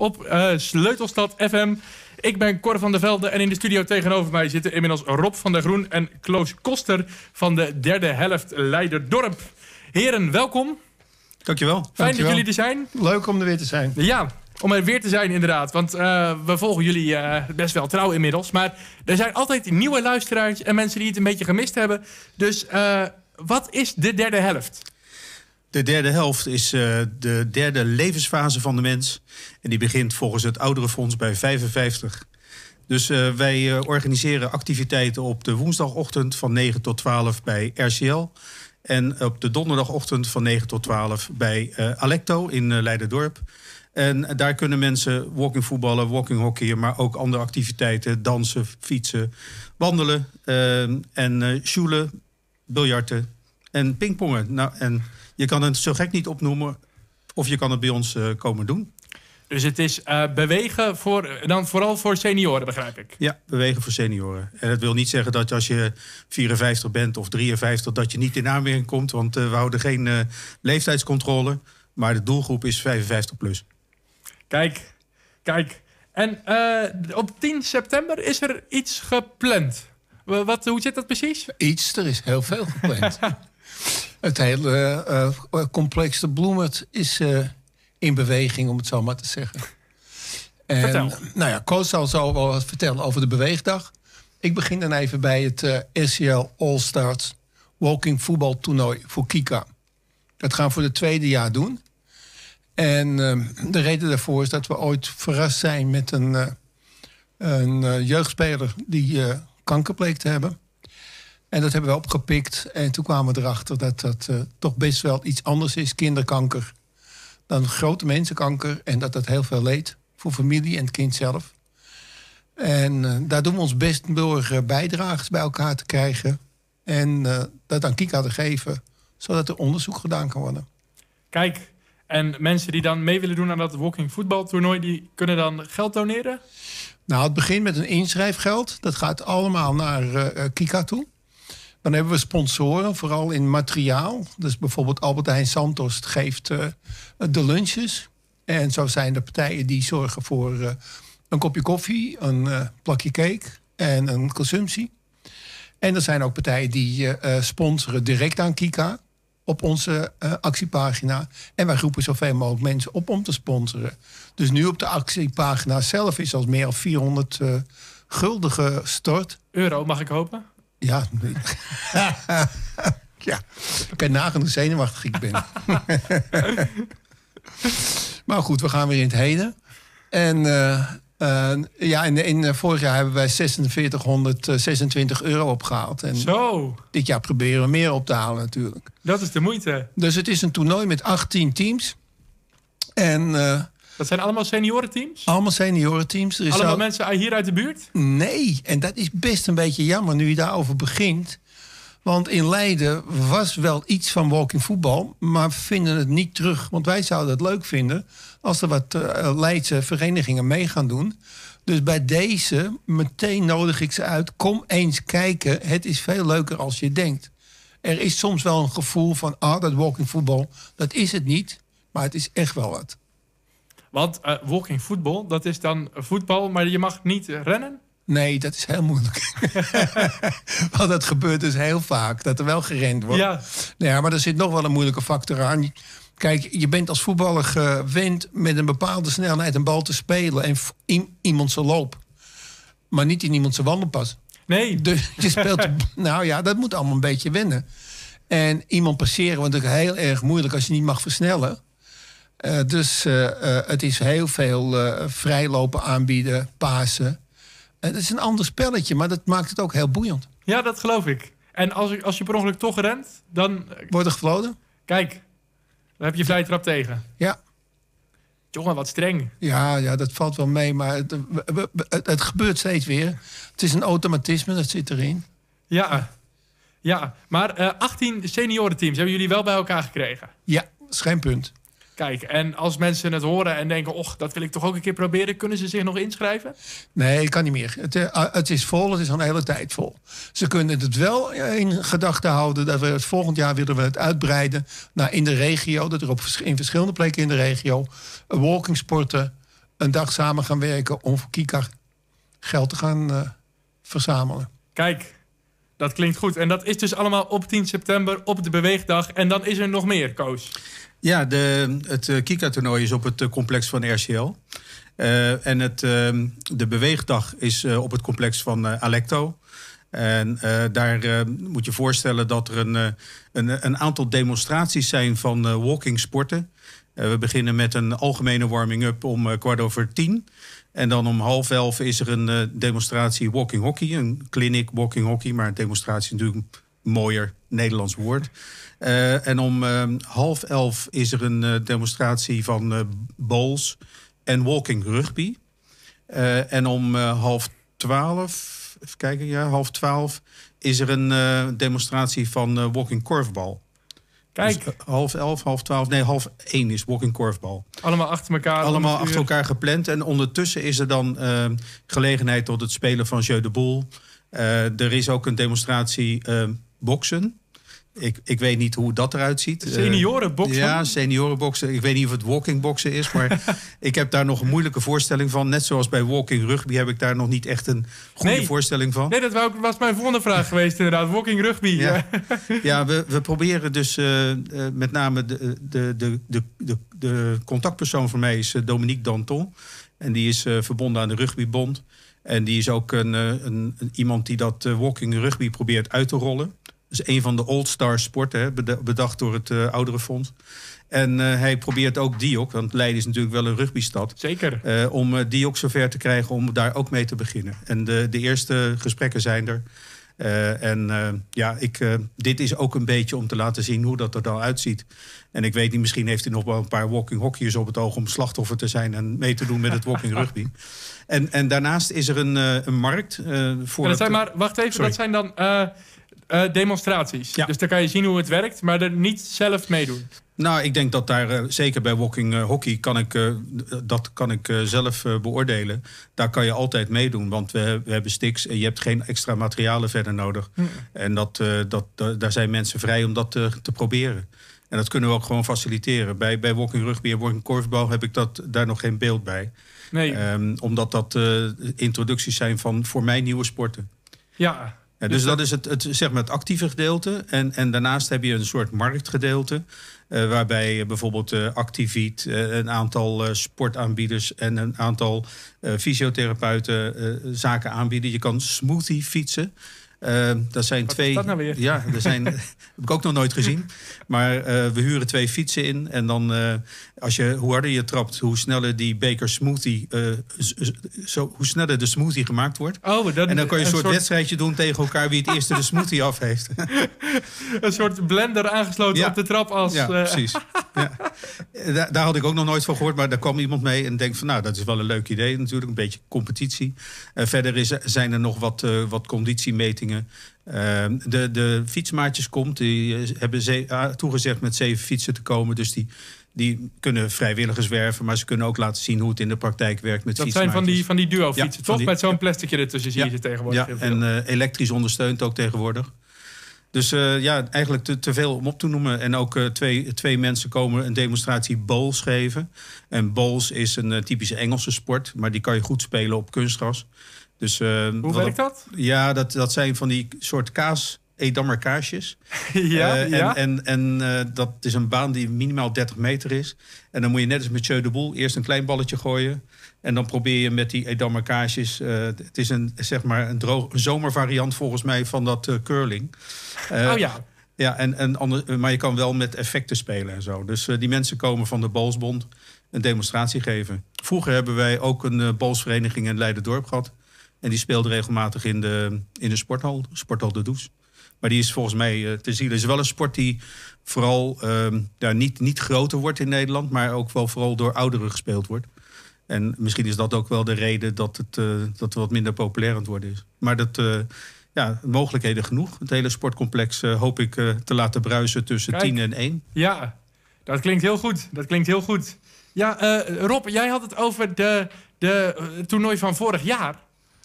op eh, Sleutelstad FM. Ik ben Cor van der Velde en in de studio tegenover mij zitten inmiddels Rob van der Groen en Kloos Koster van de derde helft Leiderdorp. Heren, welkom. Dankjewel. Fijn dat jullie er zijn. Leuk om er weer te zijn. Ja, om er weer te zijn, inderdaad. Want eh, we volgen jullie eh, best wel trouw inmiddels. Maar er zijn altijd nieuwe luisteraars en mensen die het een beetje gemist hebben. Dus wat is de derde helft? De derde helft is eh, de derde levensfase van de mens. En die begint volgens het Ouderenfonds bij 55. Dus eh, wij eh, organiseren activiteiten op de woensdagochtend van 9 tot 12 bij RCL. En op de donderdagochtend van 9 tot 12 bij Alecto in Dorp. En daar kunnen mensen walking voetballen, walking hockeyen, maar ook andere activiteiten, dansen, fietsen, wandelen en uh, biljarten en pingpongen. Nou, en je kan het zo gek niet opnoemen. Of je kan het bij ons eh, komen doen. Dus het is eh, bewegen voor, eh, dan vooral voor senioren, begrijp ik. Ja, bewegen voor senioren. En dat wil niet zeggen dat als je 54 bent of 53, dat je niet in aanmerking komt. Want we houden geen leeftijdscontrole. Maar de doelgroep is 55 plus. Kijk, kijk. En op 10 september is er iets gepland. Wat, hoe zit dat precies? Iets, er is heel veel gepland. het hele complexe eh, eh, complex is eh, in beweging, om het zo maar te zeggen. En, Nou ja, Koos zal wel wat vertellen over de beweegdag. Ik begin dan even bij het uh, SCL All Stars Walking voetbaltoernooi voor Kika. Dat gaan we voor het tweede jaar doen. En ehm, de reden daarvoor is dat we ooit verrast zijn met een, een jeugdspeler die kanker bleek te hebben. En dat hebben we opgepikt. En toen kwamen we erachter dat dat eh, toch best wel iets anders is, kinderkanker, dan grote mensenkanker. En dat dat heel veel leed voor familie en het kind zelf. En eh, daar doen we ons best door uh, bijdragers bij elkaar te krijgen. En dat aan Kika te geven, zodat er onderzoek gedaan kan worden. Kijk, en mensen die dan mee willen doen aan dat walking voetbaltoernooi, die kunnen dan geld doneren? Nou, het begint met een inschrijfgeld. Dat gaat allemaal naar Kika toe. Dan hebben we sponsoren, vooral in materiaal. Dus bijvoorbeeld Albert Heijn Santos geeft eh, de lunches. En zo zijn er partijen die zorgen voor eh, een kopje koffie, een eh, plakje cake en een consumptie. En er zijn ook partijen die sponsoren direct aan Kika op onze actiepagina. En wij roepen zoveel mogelijk mensen op om te sponsoren. Dus nu op de actiepagina zelf is al meer dan 400 uh, gulden gestort. Euro, mag ik hopen? Ja. ja. Ik ben nagenoeg zenuwachtig ik ben. maar goed, we gaan weer in het heden. En eh, eh, ja, in, in, eh, vorig jaar hebben wij 4626 euro opgehaald. En Zo. Dit jaar proberen we meer op te halen natuurlijk. Dat is de moeite. Dus het is een toernooi met 18 teams. En... Dat zijn allemaal seniorenteams? Allemaal seniorenteams. Er is allemaal al... mensen hier uit de buurt? Nee, en dat is best een beetje jammer nu je daarover begint. Want in Leiden was wel iets van walking voetbal, maar vinden het niet terug. Want wij zouden het leuk vinden als er wat eh, Leidse verenigingen mee gaan doen. Dus bij deze, meteen nodig ik ze uit. Kom eens kijken. Het is veel leuker als je denkt. Er is soms wel een gevoel van, ah, dat walking voetbal, dat is het niet. Maar het is echt wel wat. Want uh, walking football, dat is dan voetbal, maar je mag niet rennen? Nee, dat is heel moeilijk. Want dat gebeurt dus heel vaak, dat er wel gerend wordt. Ja. ja, maar er zit nog wel een moeilijke factor aan. Kijk, je bent als voetballer gewend met een bepaalde snelheid een bal te spelen en in iemand zijn loop. Maar niet in iemand zijn wandelpas. Nee. Dus je speelt. nou ja, dat moet allemaal een beetje wennen. En iemand passeren, want het is heel erg moeilijk als je niet mag versnellen. Eh, dus eh, eh, het is heel veel vrijlopen aanbieden, pasen. het is een ander spelletje, maar dat maakt het ook heel boeiend. Ja, dat geloof ik. En als, als je per ongeluk toch rent, dan... Wordt er gefloten? Kijk, dan heb je vrij trap tegen. Ja. Jongen, wat streng. Ja, ja dat valt wel mee, maar het, gebeurt steeds weer. Het is een automatisme, dat zit erin. Ja, ja. maar 18 seniorenteams hebben jullie wel bij elkaar gekregen. Ja, dat is geen punt. Kijk, en als mensen het horen en denken, och, dat wil ik toch ook een keer proberen, kunnen ze zich nog inschrijven? Nee, ik kan niet meer. Het, eh, eh, het is vol, het is al een hele tijd vol. Ze kunnen het wel eh, in gedachten houden dat we het volgend jaar willen we het uitbreiden naar in de regio, dat er op, in verschillende plekken in de regio walking sporten, een dag samen gaan werken om voor Kika geld te gaan verzamelen. Kijk, dat klinkt goed. En dat is dus allemaal op 10 september op de Beweegdag. En dan is er nog meer, Koos. Ja, de, het eh, Kika-toernooi is op het eh, complex van RCL. Eh, en het, ehm, de beweegdag is op het complex van Alecto. En daar moet je voorstellen dat er een, een, een aantal demonstraties zijn van walking sporten. we beginnen met een algemene warming-up om kwart over tien. En dan om half elf is er een demonstratie walking hockey. Een clinic walking hockey, maar een demonstratie natuurlijk mooier Nederlands woord. Eh, en om ehm, half elf is er een eh, demonstratie van eh, bowls en walking rugby. en om half twaalf, even kijken, ja, half twaalf is er een demonstratie van walking korfbal. Dus Kijk. half elf, half twaalf, nee, half één is walking korfbal. Allemaal achter elkaar. Allemaal achter elkaar gepland. En ondertussen is er dan ehm, gelegenheid tot het spelen van Jeu de Boel. er is ook een demonstratie ehm, boksen. Ik, ik weet niet hoe dat eruit ziet. Eh, seniorenboksen? ja, seniorenboksen. Ik weet niet of het walkingboksen is, maar ik heb daar nog een moeilijke voorstelling van. Net zoals bij walking rugby heb ik daar nog niet echt een goede voorstelling van. Nee, dat was mijn volgende vraag geweest inderdaad. Walking rugby. Ja, ja we, we proberen dus eh, eh, met name de, de, de, de, de, contactpersoon voor mij is Dominique Danton. En die is verbonden aan de rugbybond. En die is ook een, een, een iemand die dat walking rugby probeert uit te rollen is een van de old star sporten, bedacht door het eh, oudere fonds. En eh, hij probeert ook Diok, want Leiden is natuurlijk wel een rugbystad. Zeker. Eh, om Diok zover te krijgen om daar ook mee te beginnen. En de, de eerste gesprekken zijn er. en ja, ik, dit is ook een beetje om te laten zien hoe dat er dan uitziet. En ik weet niet, misschien heeft hij nog wel een paar walking hockeyers op het oog om slachtoffer te zijn en mee te doen met het walking rugby. En, en daarnaast is er een, een markt voor. dat zijn maar, wacht even, dat zijn dan eh, demonstraties. Dus daar kan je zien hoe het werkt, maar er niet zelf meedoen. Nou, ik denk dat daar eh, zeker bij walking eh, hockey kan ik dat kan ik zelf beoordelen. Daar kan je altijd meedoen, want we, hebben sticks en je hebt geen extra materialen verder nodig. Hm. En dat, dat, daar zijn mensen vrij om dat te proberen. En dat kunnen we ook gewoon faciliteren. Bij, bij walking rugby en walking korfbal heb ik dat, daar nog geen beeld bij. Nee. Ehm, omdat dat introducties zijn van voor mij nieuwe sporten. Ja, dus, dus dat is het, het, zeg maar het actieve gedeelte. En, en daarnaast heb je een soort marktgedeelte. Uh, waarbij bijvoorbeeld uh, Activiet, eh, een aantal sportaanbieders en een aantal fysiotherapeuten zaken aanbieden. Je kan smoothie fietsen. Ehm, dat zijn twee. dat nou Ja, zijn, heb ik ook nog nooit gezien. Maar eh, we huren twee fietsen in. En dan, eh, als je, hoe harder je trapt, hoe sneller die beker smoothie. Eh, zo, hoe sneller de smoothie gemaakt wordt. Oh, en dan kan je een, soort, wedstrijdje doen tegen elkaar wie het eerste de smoothie af heeft. een soort blender aangesloten op de trap als. Ja, precies. ja. daar had ik ook nog nooit van gehoord. Maar daar kwam iemand mee en denkt van, nou, dat is wel een leuk idee natuurlijk. Een beetje competitie. verder is, zijn er nog wat, wat conditiemetingen Ehm, de, de fietsmaatjes komt, die eh, hebben ze, ah, toegezegd met zeven fietsen te komen. Dus die, die kunnen vrijwilligers werven, maar ze kunnen ook laten zien hoe het in de praktijk werkt met dat fietsmaatjes. Dat zijn van die, van die duo-fietsen, toch? met zo'n plasticje ertussen zie je tegenwoordig. Ja, en eh, elektrisch ondersteund ook tegenwoordig. Dus eh, ja, eigenlijk te, te, veel om op te noemen. En ook twee, twee mensen komen een demonstratie bowls geven. En bowls is een typische Engelse sport, maar die kan je goed spelen op kunstgras. Dus, eh, Hoe ik dat? Ja, dat, dat zijn van die soort kaas... Edammer kaasjes. Eh, ja, en, En, eh, dat is een baan die minimaal 30 meter is. En dan moet je net als Mathieu de Boel eerst een klein balletje gooien. En dan probeer je met die Edammer kaasjes. het is een, zeg maar een, droog, zomervariant volgens mij van dat curling. oh ja. Ja, en, en ander, maar je kan wel met effecten spelen en zo. Dus die mensen komen van de Bolsbond een demonstratie geven. Vroeger hebben wij ook een uh, bolsvereniging in Leiden-dorp gehad. En die speelt regelmatig in de, in de sporthal, sporthal de Does. Maar die is volgens mij uh, te zien. Het is wel een sport die vooral ehm, niet, niet groter wordt in Nederland, maar ook wel vooral door ouderen gespeeld wordt. En misschien is dat ook wel de reden dat het, eh, dat wat minder populair aan het worden is. Maar dat, eh, ja, mogelijkheden genoeg. Het hele sportcomplex hoop ik te laten bruisen tussen Kijk, 10 en één. Ja, dat klinkt heel goed. Dat klinkt heel goed. Ja, Rob, jij had het over de, de toernooi van vorig jaar.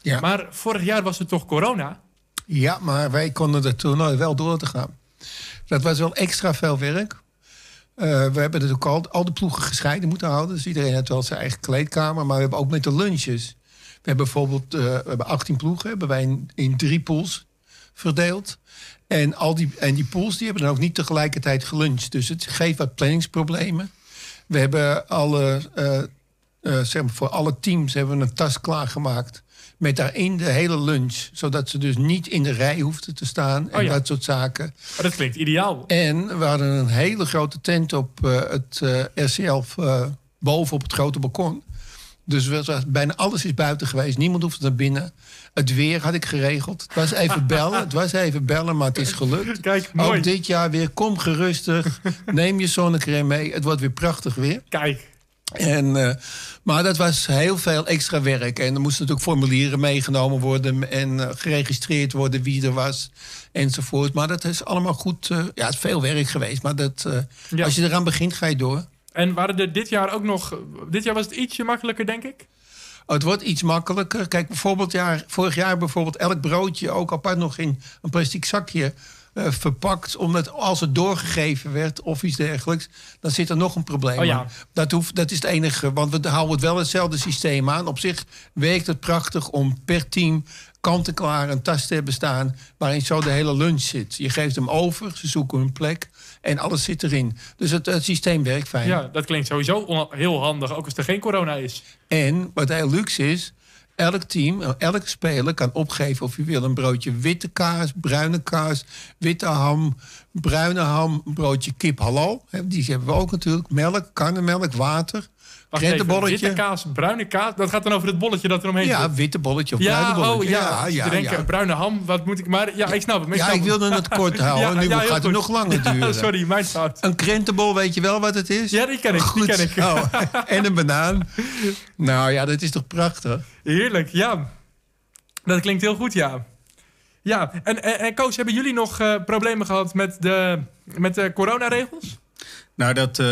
Ja. Maar vorig jaar was er toch corona? Ja, maar wij konden het toernooi wel door te gaan. Dat was wel extra veel werk. Eh, we hebben natuurlijk al, al de ploegen gescheiden moeten houden. Dus iedereen had wel zijn eigen kleedkamer. Maar we hebben ook met de lunches. We hebben bijvoorbeeld eh, we hebben 18 ploegen. Hebben wij in, in, drie pools verdeeld. En, al die, en die pools die hebben dan ook niet tegelijkertijd geluncht. Dus het geeft wat planningsproblemen. We hebben alle eh, eh, voor alle teams hebben we een tas klaargemaakt. Met daarin de hele lunch. Zodat ze dus niet in de rij hoefden te staan. En oh dat soort zaken. Oh, dat klinkt ideaal. En we hadden een hele grote tent op eh, het uh, eh, RCL. boven op het grote balkon. Dus bijna alles is buiten geweest. Niemand hoeft naar binnen. Het weer had ik geregeld. Het was even bellen, het was even bellen, maar het is gelukt. Kijk, mooi. Ook dit jaar weer, kom gerustig. Neem je zonnecrème mee. Het wordt weer prachtig weer. Kijk. En, eh, maar dat was heel veel extra werk. En er moesten natuurlijk formulieren meegenomen worden en eh, geregistreerd worden wie er was enzovoort. Maar dat is allemaal goed. Eh, ja, het is veel werk geweest. Maar dat, als je eraan begint, ga je door. En waren er dit jaar ook nog. Dit jaar was het ietsje makkelijker, denk ik? Oh, het wordt iets makkelijker. Kijk, bijvoorbeeld jaar, vorig jaar bijvoorbeeld elk broodje ook apart nog in een plastic zakje eh, verpakt. Omdat als het doorgegeven werd of iets dergelijks, dan zit er nog een probleem oh Dat, hoeft, dat is het enige, want we houden het wel hetzelfde systeem aan. Op zich werkt het prachtig om per team kant-en-klaar een tas te hebben staan... waarin zo de hele lunch zit. Je geeft hem over, ze zoeken hun plek en alles zit erin. Dus het, het systeem werkt fijn. Ja, dat klinkt sowieso heel handig, ook als er geen corona is. En wat heel luxe is elk team, elk speler kan opgeven of je wil. Een broodje witte kaas, bruine kaas, witte ham, bruine ham, broodje kip halal. die hebben we ook natuurlijk. Melk, karnemelk, water. Krentenbolletje. Witte kaas, bruine kaas. Dat gaat dan over het bolletje dat er omheen ja, zit. Ja, witte bolletje ja, bruine oh, bolletje. Oh, ja, ja, ja, denken, bruine ham, wat moet ik... Maar ja, ik snap het. ja, ik wilde het kort houden. nu gaat het nog langer duren. Sorry, mijn fout. Een krentenbol, weet je wel wat het is? Ja, die ken ik. Goed. Die ken ik. Oh, en een banaan. Nou ja, dat is toch prachtig? Heerlijk, ja. Dat klinkt heel goed, ja. Ja, en, en, hebben jullie nog eh, problemen gehad met de, met de coronaregels? Nou, dat, eh,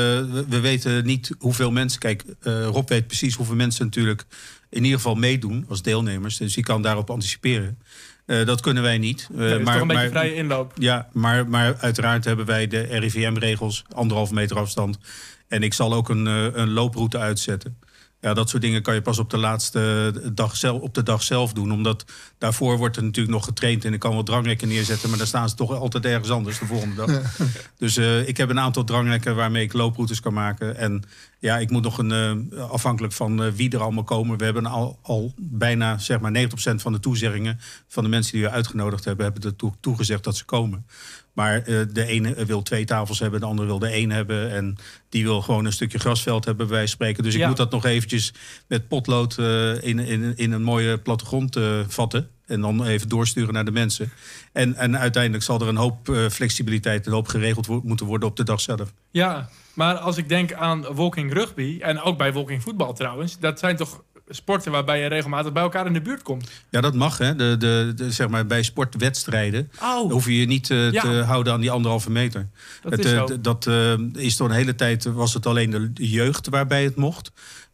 we weten niet hoeveel mensen. Kijk, eh, Rob weet precies hoeveel mensen natuurlijk in ieder geval meedoen als deelnemers. Dus die kan daarop anticiperen. Eh, dat kunnen wij niet. Uh, is toch een beetje vrije inloop. Ja, maar, maar uiteraard hebben wij de RIVM-regels, anderhalve meter afstand. En ik zal ook een, uh, een looproute uitzetten. Ja, dat soort dingen kan je pas op de laatste dag zelf, op de dag zelf doen. Omdat daarvoor wordt er natuurlijk nog getraind. En ik kan wel drangrekken neerzetten, maar dan staan ze toch altijd ergens anders de volgende dag. Dus eh, ik heb een aantal drangrekken waarmee ik looproutes kan maken. En ja, ik moet nog een, eh, afhankelijk van eh, wie er allemaal komen. We hebben al, al bijna zeg maar 90% van de toezeggingen van de mensen die we uitgenodigd hebben, hebben er toegezegd dat ze komen. Maar eh, de ene wil twee tafels hebben, de andere wil de één hebben. En die wil gewoon een stukje grasveld hebben, bij spreken. Dus ik moet dat nog eventjes met potlood in, in, in een mooie plattegrond vatten. En dan even doorsturen naar de mensen. En, en uiteindelijk zal er een hoop eh, flexibiliteit, een hoop geregeld moeten worden op de dag zelf. Ja, maar als ik denk aan walking rugby en ook bij walking voetbal trouwens, dat zijn toch sporten waarbij je regelmatig bij elkaar in de buurt komt. Ja, dat mag. Hè? De, de, zeg maar, bij sportwedstrijden hoef je je niet eh, te houden aan die anderhalve meter. Dat is, eh, zo. dat, uh, is door een hele tijd was het alleen de jeugd waarbij het mocht.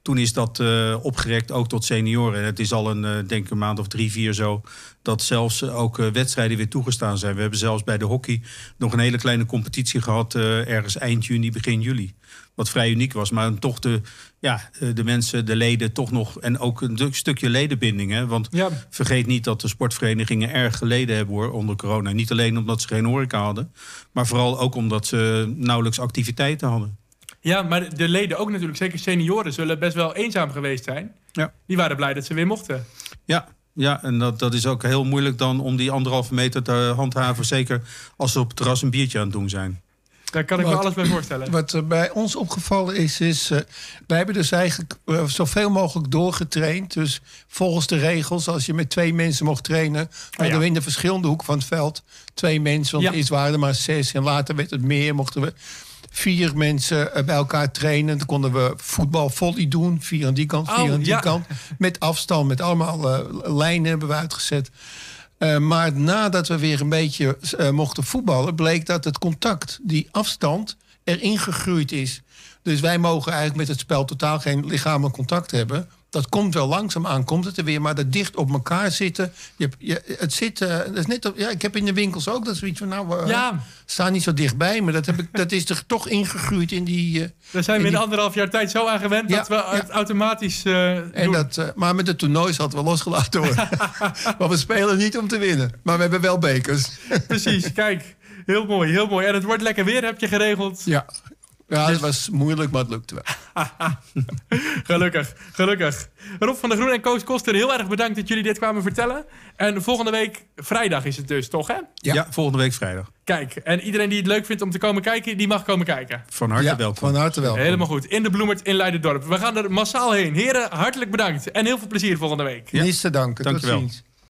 Toen is dat uh, opgerekt ook tot senioren. het is al een, eh, denk een maand of drie, vier zo. Dat zelfs eh, ook wedstrijden weer toegestaan zijn. We hebben zelfs bij de hockey nog een hele kleine competitie gehad. ergens eind juni, begin juli. Wat vrij uniek was. Maar toch de, ja, de mensen, de leden, toch nog. En ook een stukje ledenbinding. Hè? Want vergeet niet dat de sportverenigingen erg geleden hebben onder corona. Niet alleen omdat ze geen horeca hadden. Maar vooral ook omdat ze nauwelijks activiteiten hadden. Ja, maar de leden ook natuurlijk, zeker senioren, zullen best wel eenzaam geweest zijn. Ja. Die waren blij dat ze weer mochten. Ja, ja, en dat, dat is ook heel moeilijk dan om die anderhalve meter te handhaven. Zeker als ze op het terras een biertje aan het doen zijn. Daar kan ik me alles bij voorstellen. Wat bij ons opgevallen is, is... Eh, wij hebben dus eigenlijk eh, zoveel mogelijk doorgetraind. Dus volgens de regels, als je met twee mensen mocht trainen... hadden we in de verschillende hoeken van het veld twee mensen. Want ja. eerst waren er maar zes en later werd het meer. Mochten we vier mensen eh, bij elkaar trainen. Dan konden we voetbalvolley doen. Vier aan die kant, vier oh, aan die kant. Met afstand, met allemaal eh, lijnen hebben we uitgezet. Eh, maar nadat we weer een beetje mochten voetballen, bleek dat het contact, die afstand, erin gegroeid is. Dus wij mogen eigenlijk met het spel totaal geen lichamelijk contact hebben dat komt wel langzaam komt het er weer. Maar dat dicht op elkaar zitten. Je, je het zit, dat eh, is net op, ja, ik heb in de winkels ook dat zoiets van, nou, we eh, staan niet zo dichtbij. Maar dat, heb ik, dat is er toch ingegroeid in die... Uh, Daar zijn we in anderhalf jaar tijd zo aan gewend dat we het automatisch en Dat, maar met de toernoois hadden we losgelaten hoor. Want we spelen niet om te winnen. Maar we hebben wel bekers. Precies, kijk. Heel mooi, heel mooi. En het wordt lekker weer, heb je geregeld. Ja. Ja, dus- het was moeilijk, maar het lukte wel. gelukkig, gelukkig. Rob van der Groen en Koos Koster, heel erg bedankt dat jullie dit kwamen vertellen. En volgende week vrijdag is het dus, toch hè? Ja, volgende week vrijdag. Kijk, en iedereen die het leuk vindt om te komen kijken, die mag komen kijken. Van harte ja, welkom. Van harte welkom. Helemaal goed. In de Bloemert in Leidendorp. We gaan er massaal heen. Heren, hartelijk bedankt. En heel veel plezier volgende week. Ja. Meeste dank. Tot ziens.